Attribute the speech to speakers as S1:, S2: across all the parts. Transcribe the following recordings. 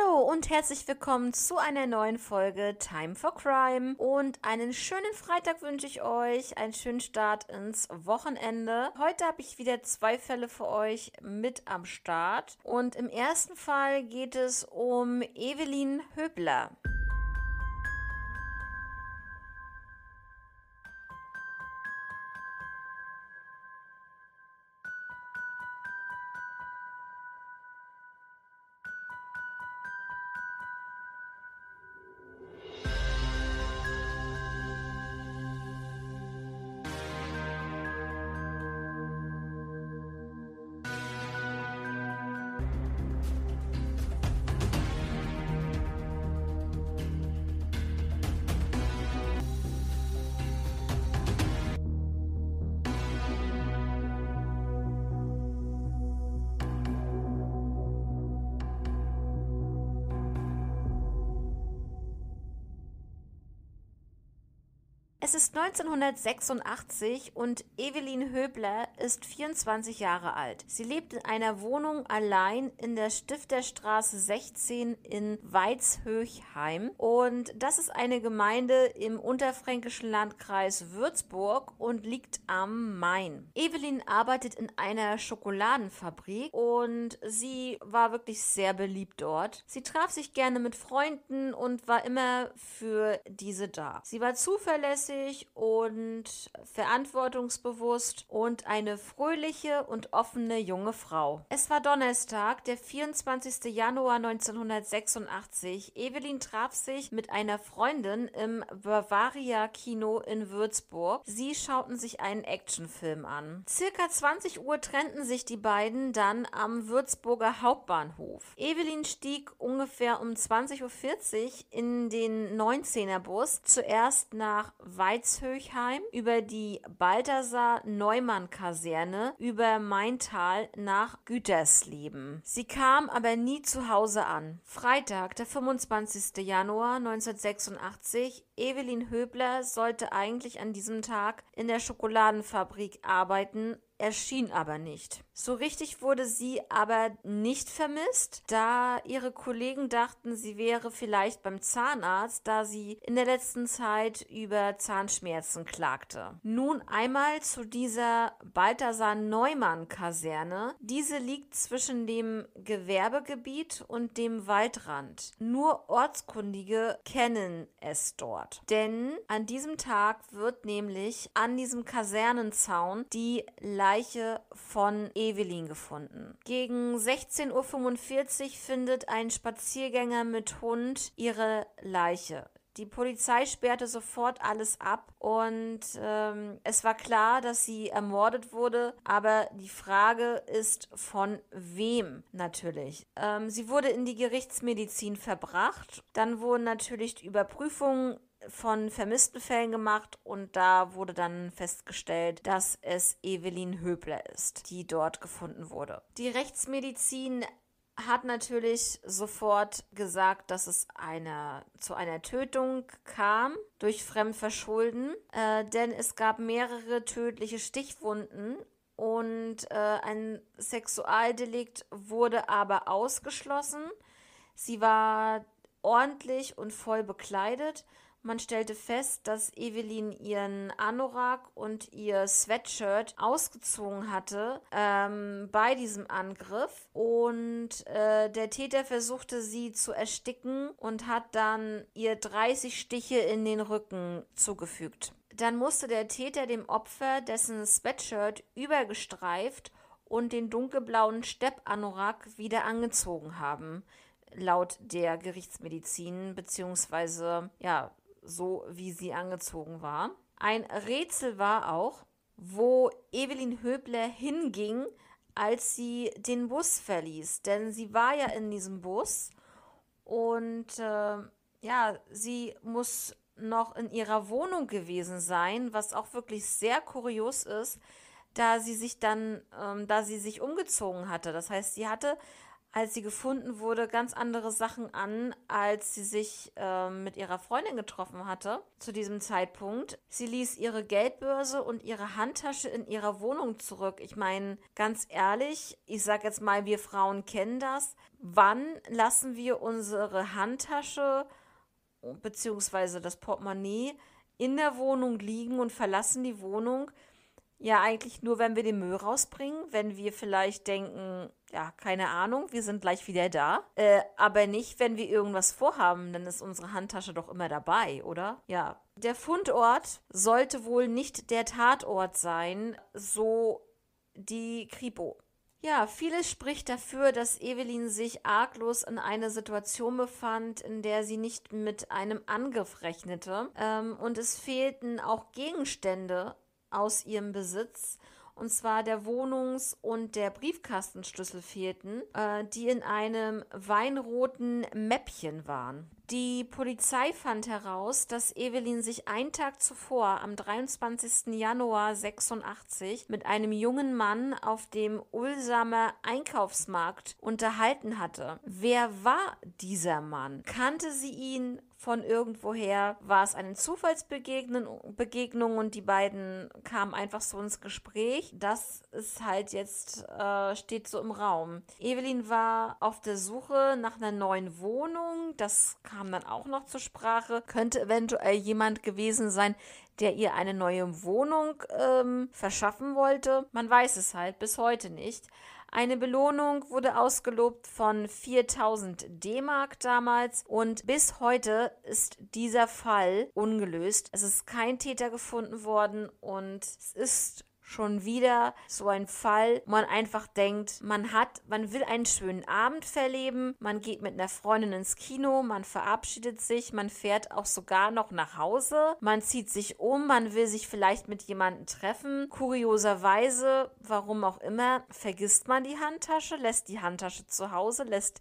S1: Hallo und herzlich willkommen zu einer neuen Folge Time for Crime. Und einen schönen Freitag wünsche ich euch, einen schönen Start ins Wochenende. Heute habe ich wieder zwei Fälle für euch mit am Start. Und im ersten Fall geht es um Evelyn Höbler. Es ist 1986 und Evelyn Höbler ist 24 Jahre alt. Sie lebt in einer Wohnung allein in der Stifterstraße 16 in Weizhöchheim. Und das ist eine Gemeinde im unterfränkischen Landkreis Würzburg und liegt am Main. Evelyn arbeitet in einer Schokoladenfabrik und sie war wirklich sehr beliebt dort. Sie traf sich gerne mit Freunden und war immer für diese da. Sie war zuverlässig mutig und verantwortungsbewusst und eine fröhliche und offene junge Frau. Es war Donnerstag, der 24. Januar 1986. Evelyn traf sich mit einer Freundin im Bavaria Kino in Würzburg. Sie schauten sich einen Actionfilm an. Circa 20 Uhr trennten sich die beiden dann am Würzburger Hauptbahnhof. Evelyn stieg ungefähr um 20.40 Uhr in den 19er Bus, zuerst nach Weiß Weizhöchheim, über die Balthasar-Neumann-Kaserne, über Maintal nach Gütersleben. Sie kam aber nie zu Hause an. Freitag, der 25. Januar 1986, Evelyn Höbler sollte eigentlich an diesem Tag in der Schokoladenfabrik arbeiten, erschien aber nicht. So richtig wurde sie aber nicht vermisst, da ihre Kollegen dachten, sie wäre vielleicht beim Zahnarzt, da sie in der letzten Zeit über Zahnschmerzen klagte. Nun einmal zu dieser Balthasar Neumann Kaserne. Diese liegt zwischen dem Gewerbegebiet und dem Waldrand. Nur Ortskundige kennen es dort, denn an diesem Tag wird nämlich an diesem Kasernenzaun die Leiche von e Evelyn gefunden. Gegen 16.45 Uhr findet ein Spaziergänger mit Hund ihre Leiche. Die Polizei sperrte sofort alles ab und ähm, es war klar, dass sie ermordet wurde, aber die Frage ist von wem natürlich. Ähm, sie wurde in die Gerichtsmedizin verbracht, dann wurden natürlich Überprüfungen von vermissten Fällen gemacht und da wurde dann festgestellt, dass es Evelyn Höbler ist, die dort gefunden wurde. Die Rechtsmedizin hat natürlich sofort gesagt, dass es eine, zu einer Tötung kam durch Fremdverschulden, äh, denn es gab mehrere tödliche Stichwunden und äh, ein Sexualdelikt wurde aber ausgeschlossen. Sie war ordentlich und voll bekleidet man stellte fest, dass Evelyn ihren Anorak und ihr Sweatshirt ausgezogen hatte ähm, bei diesem Angriff. Und äh, der Täter versuchte sie zu ersticken und hat dann ihr 30 Stiche in den Rücken zugefügt. Dann musste der Täter dem Opfer, dessen Sweatshirt übergestreift und den dunkelblauen Steppanorak wieder angezogen haben laut der Gerichtsmedizin, beziehungsweise ja, so wie sie angezogen war. Ein Rätsel war auch, wo Evelyn Höbler hinging, als sie den Bus verließ. Denn sie war ja in diesem Bus und äh, ja, sie muss noch in ihrer Wohnung gewesen sein, was auch wirklich sehr kurios ist, da sie sich dann, ähm, da sie sich umgezogen hatte. Das heißt, sie hatte als sie gefunden wurde, ganz andere Sachen an, als sie sich äh, mit ihrer Freundin getroffen hatte zu diesem Zeitpunkt. Sie ließ ihre Geldbörse und ihre Handtasche in ihrer Wohnung zurück. Ich meine, ganz ehrlich, ich sage jetzt mal, wir Frauen kennen das. Wann lassen wir unsere Handtasche bzw. das Portemonnaie in der Wohnung liegen und verlassen die Wohnung? Ja, eigentlich nur, wenn wir den Müll rausbringen, wenn wir vielleicht denken, ja, keine Ahnung, wir sind gleich wieder da. Äh, aber nicht, wenn wir irgendwas vorhaben, dann ist unsere Handtasche doch immer dabei, oder? Ja. Der Fundort sollte wohl nicht der Tatort sein, so die Kripo. Ja, vieles spricht dafür, dass Evelyn sich arglos in einer Situation befand, in der sie nicht mit einem Angriff rechnete. Ähm, und es fehlten auch Gegenstände aus ihrem Besitz und zwar der Wohnungs- und der Briefkastenschlüssel fehlten, äh, die in einem weinroten Mäppchen waren. Die Polizei fand heraus, dass Evelyn sich einen Tag zuvor, am 23. Januar 86, mit einem jungen Mann auf dem Ulsamer Einkaufsmarkt unterhalten hatte. Wer war dieser Mann? Kannte sie ihn? von irgendwoher war es eine Zufallsbegegnung und die beiden kamen einfach so ins Gespräch. Das ist halt jetzt, äh, steht so im Raum. Evelyn war auf der Suche nach einer neuen Wohnung. Das kam kam dann auch noch zur Sprache, könnte eventuell jemand gewesen sein, der ihr eine neue Wohnung ähm, verschaffen wollte. Man weiß es halt bis heute nicht. Eine Belohnung wurde ausgelobt von 4000 D-Mark damals und bis heute ist dieser Fall ungelöst. Es ist kein Täter gefunden worden und es ist schon wieder so ein Fall, wo man einfach denkt, man hat, man will einen schönen Abend verleben, man geht mit einer Freundin ins Kino, man verabschiedet sich, man fährt auch sogar noch nach Hause, man zieht sich um, man will sich vielleicht mit jemandem treffen. Kurioserweise, warum auch immer, vergisst man die Handtasche, lässt die Handtasche zu Hause, lässt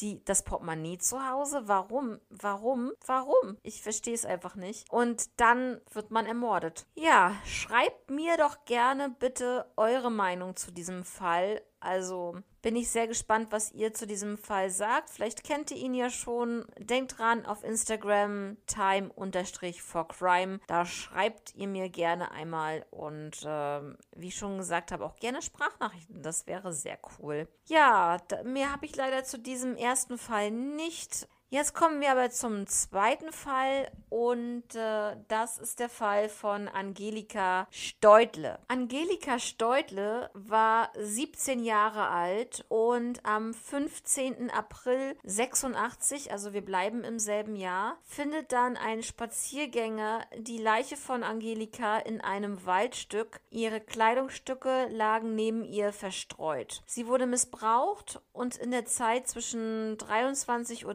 S1: die, das Portemonnaie zu Hause? Warum? Warum? Warum? Ich verstehe es einfach nicht. Und dann wird man ermordet. Ja, schreibt mir doch gerne bitte eure Meinung zu diesem Fall also bin ich sehr gespannt, was ihr zu diesem Fall sagt. Vielleicht kennt ihr ihn ja schon. Denkt dran auf Instagram time-for-crime. Da schreibt ihr mir gerne einmal und äh, wie ich schon gesagt habe, auch gerne Sprachnachrichten. Das wäre sehr cool. Ja, da, mehr habe ich leider zu diesem ersten Fall nicht Jetzt kommen wir aber zum zweiten Fall und äh, das ist der Fall von Angelika Steudle. Angelika Steudle war 17 Jahre alt und am 15. April 86, also wir bleiben im selben Jahr, findet dann ein Spaziergänger die Leiche von Angelika in einem Waldstück. Ihre Kleidungsstücke lagen neben ihr verstreut. Sie wurde missbraucht und in der Zeit zwischen 23.30 Uhr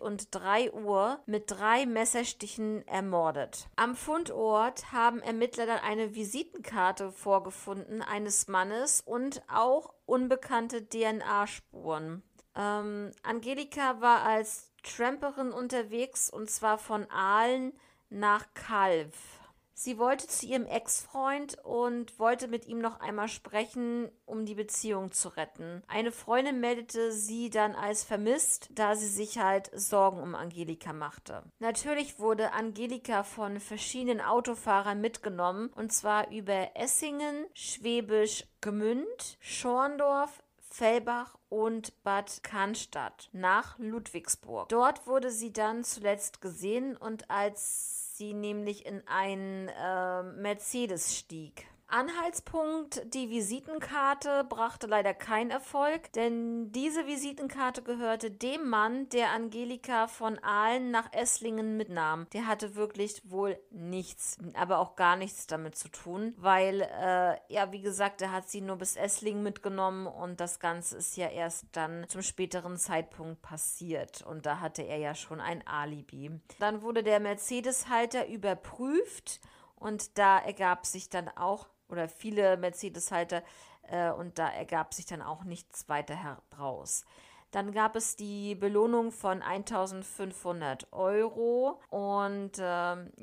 S1: und 3 Uhr mit drei Messerstichen ermordet. Am Fundort haben Ermittler dann eine Visitenkarte vorgefunden eines Mannes und auch unbekannte DNA-Spuren. Ähm, Angelika war als Tramperin unterwegs und zwar von Aalen nach Kalf. Sie wollte zu ihrem Ex-Freund und wollte mit ihm noch einmal sprechen, um die Beziehung zu retten. Eine Freundin meldete sie dann als vermisst, da sie sich halt Sorgen um Angelika machte. Natürlich wurde Angelika von verschiedenen Autofahrern mitgenommen, und zwar über Essingen, Schwäbisch Gemünd, Schorndorf, Fellbach und Bad Cannstatt nach Ludwigsburg. Dort wurde sie dann zuletzt gesehen und als sie nämlich in einen äh, Mercedes stieg. Anhaltspunkt, die Visitenkarte brachte leider keinen Erfolg, denn diese Visitenkarte gehörte dem Mann, der Angelika von Aalen nach Esslingen mitnahm. Der hatte wirklich wohl nichts, aber auch gar nichts damit zu tun, weil, äh, ja, wie gesagt, er hat sie nur bis Esslingen mitgenommen und das Ganze ist ja erst dann zum späteren Zeitpunkt passiert und da hatte er ja schon ein Alibi. Dann wurde der Mercedes-Halter überprüft und da ergab sich dann auch oder viele Mercedes-Halter äh, und da ergab sich dann auch nichts weiter heraus. Dann gab es die Belohnung von 1500 Euro und äh,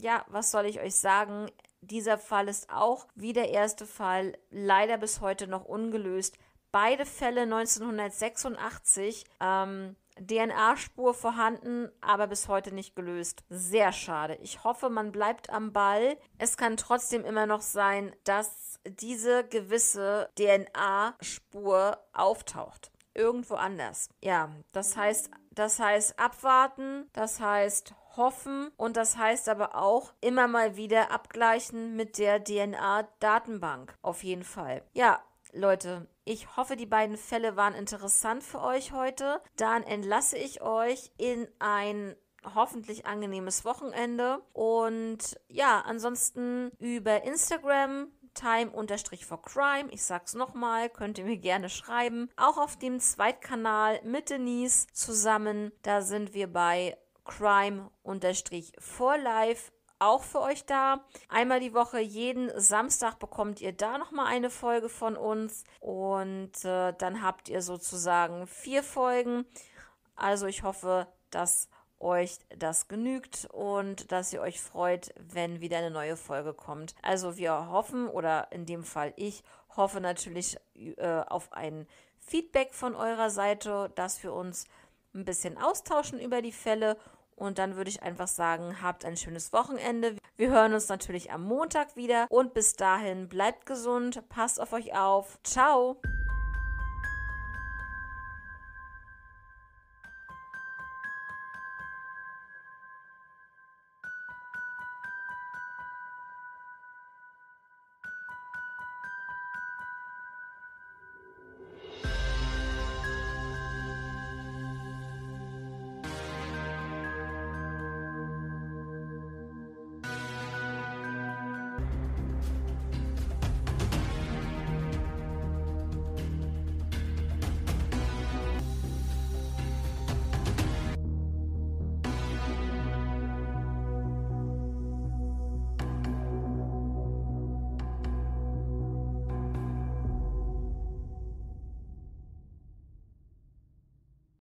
S1: ja, was soll ich euch sagen? Dieser Fall ist auch wie der erste Fall leider bis heute noch ungelöst. Beide Fälle 1986. Ähm, DNA-Spur vorhanden, aber bis heute nicht gelöst. Sehr schade. Ich hoffe, man bleibt am Ball. Es kann trotzdem immer noch sein, dass diese gewisse DNA-Spur auftaucht. Irgendwo anders. Ja, das heißt, das heißt abwarten, das heißt hoffen und das heißt aber auch immer mal wieder abgleichen mit der DNA-Datenbank. Auf jeden Fall. Ja, Leute, ich hoffe, die beiden Fälle waren interessant für euch heute. Dann entlasse ich euch in ein hoffentlich angenehmes Wochenende. Und ja, ansonsten über Instagram. Time-for-Crime, ich sag's nochmal, könnt ihr mir gerne schreiben. Auch auf dem Zweitkanal mit Denise zusammen, da sind wir bei Crime-for-Life auch für euch da. Einmal die Woche, jeden Samstag bekommt ihr da nochmal eine Folge von uns und äh, dann habt ihr sozusagen vier Folgen. Also ich hoffe, dass euch das genügt und dass ihr euch freut, wenn wieder eine neue Folge kommt. Also wir hoffen oder in dem Fall ich hoffe natürlich äh, auf ein Feedback von eurer Seite, dass wir uns ein bisschen austauschen über die Fälle und dann würde ich einfach sagen, habt ein schönes Wochenende. Wir hören uns natürlich am Montag wieder. Und bis dahin, bleibt gesund, passt auf euch auf. Ciao!